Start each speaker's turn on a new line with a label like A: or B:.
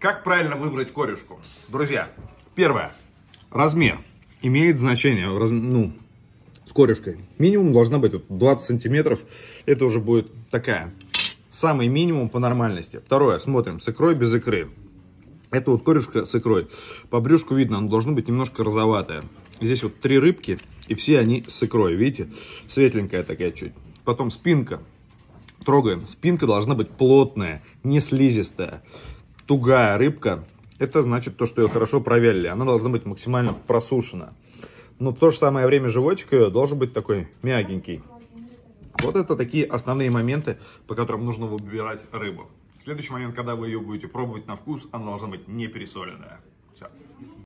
A: Как правильно выбрать корешку? Друзья,
B: первое. Размер имеет значение. Раз, ну, с корешкой. Минимум должна быть 20 сантиметров. Это уже будет такая. Самый минимум по нормальности. Второе. Смотрим. С икрой, без икры. Это вот корешка с икрой. По брюшку видно, оно должно быть немножко розоватое. Здесь вот три рыбки, и все они с икрой, видите? Светленькая такая чуть. Потом спинка. Трогаем. Спинка должна быть плотная, не слизистая тугая рыбка, это значит то, что ее хорошо провялили. Она должна быть максимально просушена. Но в то же самое время животик ее должен быть такой мягенький. Вот это такие основные моменты, по которым нужно выбирать рыбу. Следующий момент, когда вы ее будете пробовать на вкус, она должна быть не пересоленная. Все.